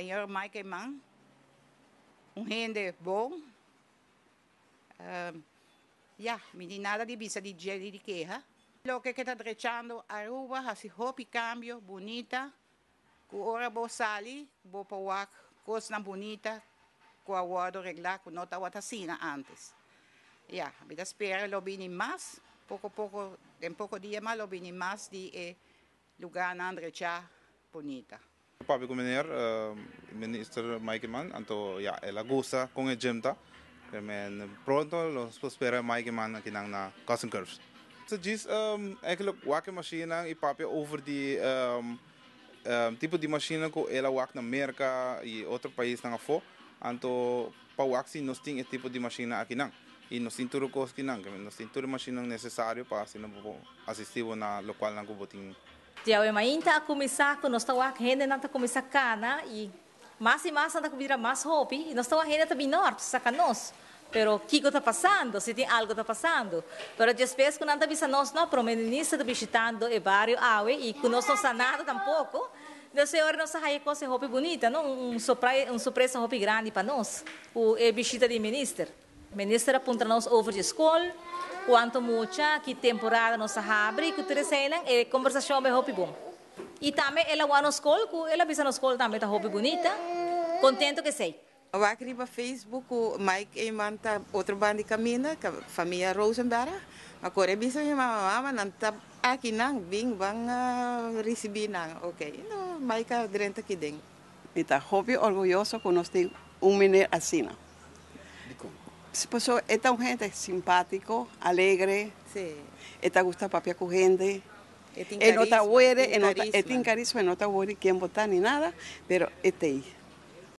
senhor Mike Mann, um render bom. Um, ah, ja, meninada divisa de Jerry de Queja. o que está trechando Aruba, assim, hopi cambio, bonita. Com hora vou sair, vou para coisa bonita, com a hora regular, com nota watacina antes. Ja, me espera, eu vim mais, pouco a pouco, em pouco dia mais, eu vim mais de eh, lugar na Andrechá, bonita. Papi Kumener, eh, minister Mike Mann, anto ya el agusa con el gemta. Men pronto los espera Mike Mann aquí nang na Cousin Curves. So jis um eigenlijk wakke machine ang ipapi over di um, um tipo di machine ko ela wak na Amerika e otro país nang afo. Anto pa wak si nos ting e tipo di machine aqui nang. y nos cinturó cosquinang, nos cinturó machinang necesario pa así asistivo na lo na nang kuboting de Jau ema inta começar com nós tava renda nata começar cana e mais e mais com comida mais hobby e nós tava renda também norte saca nós. Pero que que está passando? Se tem algo está passando. Pero eu espero que não está nós não promenista está visitando o barrio Aue e que nós não sanado tampouco. Da senhora nossa raia com essa roupa bonita, não? Um surpresa, um surpresa roupa grande para nós. O eh, visita de ministro. Ministra punta nos over de escola, quanto mucha que temporada nos abre, que ter senang e eh, conversação bem hobby bom. E também ela vai nos escola, ela bisa nos escola também tá hobby bonita. Contento que sei. Eu acri no Facebook, o Mike e manta outro bando caminha, que a família Rosenberg. Agora bisa minha mamãe, não está aqui não, bem, bang recebi não. OK. Não, Mike adrenta aqui dentro. Está hobby orgulhoso que nós tem um menino assim. De como? Pues, esta gente es simpático, alegre. Sí. Esta gusta papi con gente. Este en otra este en otra, este bueno quien vota ni nada, pero este